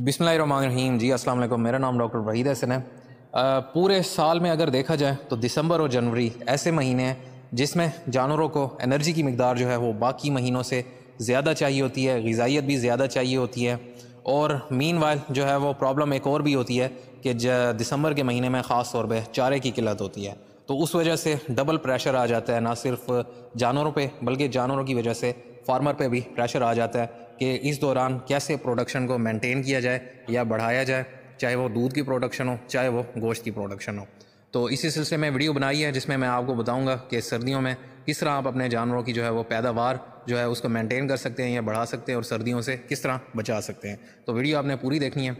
बिसमीम जी अस्सलाम वालेकुम मेरा नाम डॉक्टर वहीद हसन है पूरे साल में अगर देखा जाए तो दिसंबर और जनवरी ऐसे महीने हैं जिसमें जानवरों को एनर्जी की मकदार जो है वो बाकी महीनों से ज़्यादा चाहिए होती है गजाइत भी ज़्यादा चाहिए होती है और मीन जो है वो प्रॉब्लम एक और भी होती है कि दिसंबर के महीने में ख़ास तौर पर चारे की किल्लत होती है तो उस वजह से डबल प्रेशर आ जाता है ना सिर्फ जानवरों पे बल्कि जानवरों की वजह से फार्मर पे भी प्रेशर आ जाता है कि इस दौरान कैसे प्रोडक्शन को मेंटेन किया जाए या बढ़ाया जाए चाहे वो दूध की प्रोडक्शन हो चाहे वो गोश्त की प्रोडक्शन हो तो इसी सिलसिले में वीडियो बनाई है जिसमें मैं आपको बताऊंगा कि सर्दियों में किस तरह आप अपने जानवरों की जो है वो पैदावार जो है उसको मेंटेन कर सकते हैं या बढ़ा सकते हैं और सर्दियों से किस तरह बचा सकते हैं तो वीडियो आपने पूरी देखनी है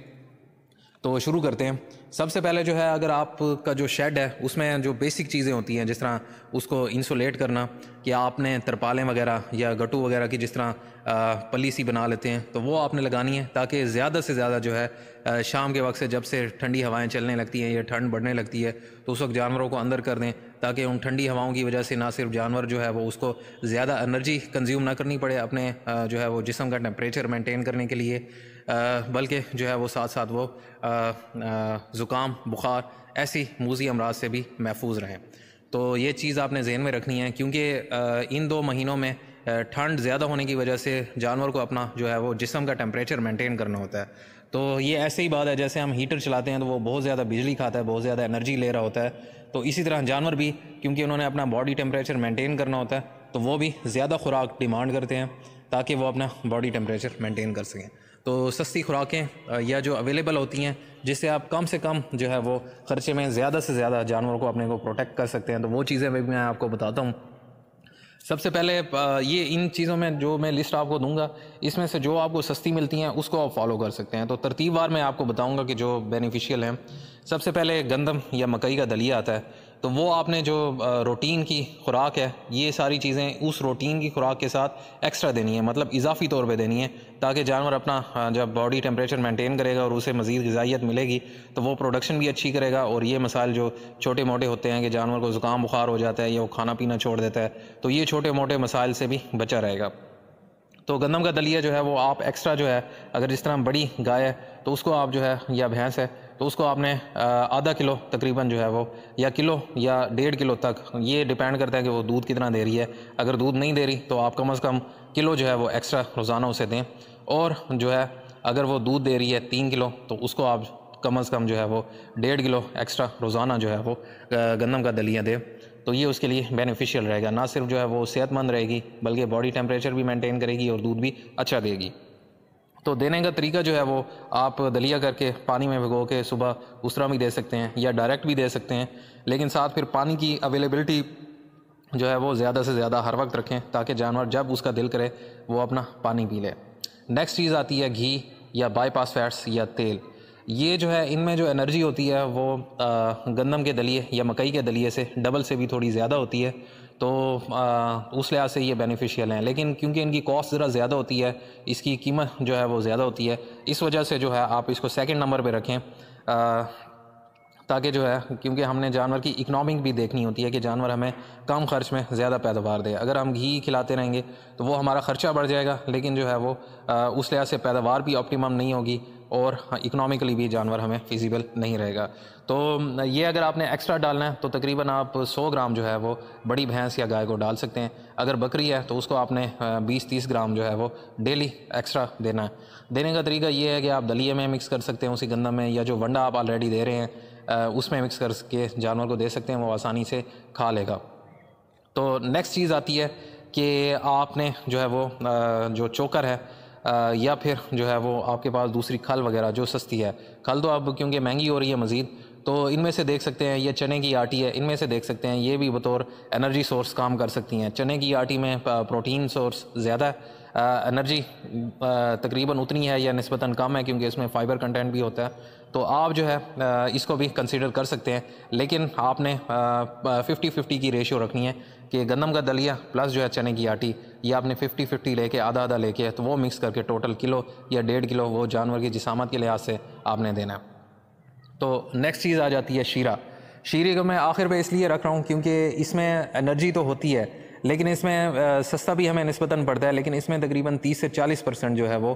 तो शुरू करते हैं सबसे पहले जो है अगर आपका जो शेड है उसमें जो बेसिक चीज़ें होती हैं जिस तरह उसको इंसुलेट करना कि आपने तरपालें वगैरह या गटू वगैरह की जिस तरह पली सी बना लेते हैं तो वो आपने लगानी है ताकि ज़्यादा से ज़्यादा जो है शाम के वक्त से जब से ठंडी हवाएं चलने लगती हैं या ठंड बढ़ने लगती है तो उस वक्त जानवरों को अंदर कर दें ताकि उन ठंडी हवाओं की वजह से ना सिर्फ जानवर जो है वो उसको ज़्यादा एनर्जी कंज्यूम ना करनी पड़े अपने जो है वो जिसम का टेम्परेचर मेंटेन करने के लिए बल्कि जो है वो साथ साथ वो ज़ुकाम बुखार ऐसी मूजी अमराज से भी महफूज रहें तो ये चीज़ आपने जहन में रखनी है क्योंकि इन दो महीनों में ठंड ज़्यादा होने की वजह से जानवर को अपना जो है वो जिसम का टेम्परेचर मेंटेन करना होता है तो ये ऐसे ही बात है जैसे हम हीटर चलाते हैं तो वो बहुत ज़्यादा बिजली खाता है बहुत ज़्यादा एनर्जी ले रहा होता है तो इसी तरह जानवर भी क्योंकि उन्होंने अपना बॉडी टेम्परेचर मेंटेन करना होता है तो वो भी ज़्यादा खुराक डिमांड करते हैं ताकि वो अपना बॉडी टेम्परेचर मेंटेन कर सकें तो सस्ती खुराकें या जो अवेलेबल होती हैं जिससे आप कम से कम जो है वो ख़र्चे में ज़्यादा से ज़्यादा जानवरों को अपने को प्रोटेक्ट कर सकते हैं तो वो चीज़ें भी मैं आपको बताता हूँ सबसे पहले ये इन चीज़ों में जो मैं लिस्ट आपको दूंगा इसमें से जो आपको सस्ती मिलती हैं उसको आप फॉलो कर सकते हैं तो तरतीब मैं आपको बताऊंगा कि जो बेनिफिशियल हैं सबसे पहले गंदम या मकई का दलिया आता है तो वो आपने जो रोटीन की खुराक है ये सारी चीज़ें उस रोटीन की खुराक के साथ एक्स्ट्रा देनी है मतलब इजाफी तौर पे देनी है ताकि जानवर अपना जब बॉडी टेम्परेचर मेंटेन करेगा और उसे मज़ीद गजाइत मिलेगी तो वो प्रोडक्शन भी अच्छी करेगा और ये मसाल जो छोटे मोटे होते हैं कि जानवर को ज़ुकाम बुखार हो जाता है या वो खाना पीना छोड़ देता है तो ये छोटे मोटे मसाइल से भी बचा रहेगा तो गंदम का दलिया जो है वो आप एक्स्ट्रा जो है अगर जिस तरह बड़ी गाय है तो उसको आप जो है या भैंस है तो उसको आपने आधा किलो तकरीबन जो है वो या किलो या डेढ़ किलो तक ये डिपेंड करता है कि वो दूध कितना दे रही है अगर दूध नहीं दे रही तो आप कम अज़ कम किलो जो है वो एक्स्ट्रा रोज़ाना उसे दें और जो है अगर वो दूध दे रही है तीन किलो तो उसको आप कम अज़ कम जो है वो डेढ़ किलो एक्स्ट्रा रोज़ाना जो है वो गंदम का दलिया दें तो ये उसके लिए बेनिफिशियल रहेगा ना सिर्फ जो है वो सेहतमंद रहेगी बल्कि बॉडी टेम्परेचर भी मेंटेन करेगी और दूध भी अच्छा देगी तो देने का तरीका जो है वो आप दलिया करके पानी में भिगो के सुबह उस तरह भी दे सकते हैं या डायरेक्ट भी दे सकते हैं लेकिन साथ फिर पानी की अवेलेबिलिटी जो है वो ज़्यादा से ज़्यादा हर वक्त रखें ताकि जानवर जब उसका दिल करे वो अपना पानी पी ले नेक्स्ट चीज़ आती है घी या बाईपास फैट्स या तेल ये जो है इनमें जो एनर्जी होती है वो गंदम के दलिए या मकई के दलिए से डबल से भी थोड़ी ज़्यादा होती है तो आ, उस लिहाज से ये बेनिफिशियल हैं लेकिन क्योंकि इनकी कॉस्ट ज़रा ज़्यादा होती है इसकी कीमत जो है वो ज़्यादा होती है इस वजह से जो है आप इसको सेकेंड नंबर पर रखें आ, ताकि जो है क्योंकि हमने जानवर की इकनॉमिक भी देखनी होती है कि जानवर हमें कम खर्च में ज़्यादा पैदावार दे अगर हम घी खिलाते रहेंगे तो वो हमारा ख़र्चा बढ़ जाएगा लेकिन जो है वो आ, उस लिहाज से पैदावार भी ऑप्टिमम नहीं होगी और इकोनॉमिकली हाँ, भी जानवर हमें फिजिबल नहीं रहेगा तो ये अगर आपने एक्स्ट्रा डालना है तो तकरीबन आप 100 ग्राम जो है वो बड़ी भैंस या गाय को डाल सकते हैं अगर बकरी है तो उसको आपने 20-30 ग्राम जो है वो डेली एक्स्ट्रा देना है देने का तरीका ये है कि आप दलिए में मिक्स कर सकते हैं उसी गंदा में या जो वंडा आप ऑलरेडी दे रहे हैं उसमें मिक्स करके जानवर को दे सकते हैं वो आसानी से खा लेगा तो नेक्स्ट चीज़ आती है कि आपने जो है वो जो चोकर है या फिर जो है वो आपके पास दूसरी खल वगैरह जो सस्ती है खल तो अब क्योंकि महंगी हो रही है मज़ीद तो इनमें से देख सकते हैं ये चने की आटी है इनमें से देख सकते हैं ये भी बतौर एनर्जी सोर्स काम कर सकती हैं चने की आटी में प्रोटीन सोर्स ज़्यादा है एनर्जी तकरीबन उतनी है या नस्बता कम है क्योंकि इसमें फ़ाइबर कंटेंट भी होता है तो आप जो है इसको भी कंसिडर कर सकते हैं लेकिन आपने फ़िफ्टी फिफ्टी की रेशियो रखनी है कि गंदम का दलिया प्लस जो है चने की आटी या आपने 50 50 लेके आधा आधा लेके तो वो मिक्स करके टोटल किलो या डेढ़ किलो वो जानवर की जिसामत के लिहाज से आपने देना है तो नेक्स्ट चीज़ आ जाती है शीरा शीरे को मैं आखिर पे इसलिए रख रहा हूँ क्योंकि इसमें एनर्जी तो होती है लेकिन इसमें सस्ता भी हमें नस्बता पड़ता है लेकिन इसमें तकरीबन तीस से चालीस परसेंट जो है वो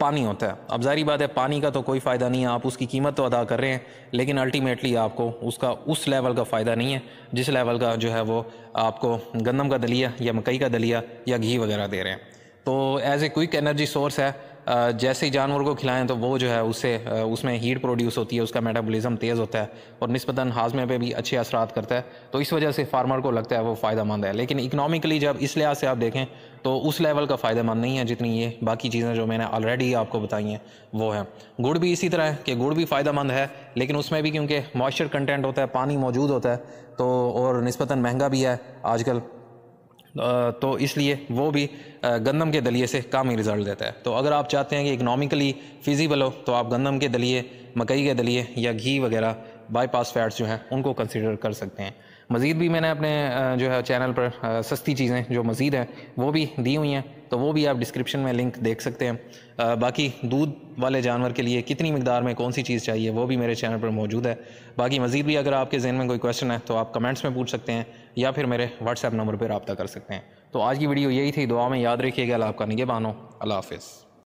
पानी होता है अब जारी बात है पानी का तो कोई फ़ायदा नहीं है आप उसकी कीमत तो अदा कर रहे हैं लेकिन अल्टीमेटली आपको उसका उस लेवल का फ़ायदा नहीं है जिस लेवल का जो है वो आपको गंदम का दलिया या मकई का दलिया या घी वगैरह दे रहे हैं तो as a quick energy source है जैसे ही जानवर को खिलाएं तो वो जो है उससे उसमें हीट प्रोड्यूस होती है उसका मेटाबॉलिज्म तेज़ होता है और नस्बता हाजमे पे भी अच्छे असरात करता है तो इस वजह से फार्मर को लगता है वो फ़ायदा मंद है लेकिन इकनॉमिकली जब इस लिहाज से आप देखें तो उस लेवल का फ़ायदा मंद नहीं है जितनी ये बाकी चीज़ें जो मैंने ऑलरेडी आपको बताई हैं वो हैं गुड़ भी इसी तरह है कि गुड़ भी फ़ायदा मंद है लेकिन उसमें भी क्योंकि मॉइस्चर कंटेंट होता है पानी मौजूद होता है तो और नस्बता महंगा भी है आजकल तो इसलिए वो भी गंदम के दलिए से काम ही रिज़ल्ट देता है तो अगर आप चाहते हैं कि इकनॉमिकली फिजिबल हो तो आप गंदम के दलिए मकई के दलिए या घी वगैरह बाईपास फैट्स जो हैं उनको कंसिडर कर सकते हैं मज़ीद भी मैंने अपने जो है चैनल पर सस्ती चीज़ें जो मज़ीद हैं वो भी दी हुई हैं तो वो भी आप डिस्क्रिप्शन में लिंक देख सकते हैं आ, बाकी दूध वाले जानवर के लिए कितनी मकदार में कौन सी चीज़ चाहिए वो भी मेरे चैनल पर मौजूद है बाकी मज़ीद भी अगर आपके जहन में कोई क्वेश्चन है तो आप कमेंट्स में पूछ सकते हैं या फिर मेरे व्हाट्सएप नंबर पर रबता कर सकते हैं तो आज की वीडियो यही थी दुआ में याद रखिएगा आपका निगे बानो अल्लाह हाफिज़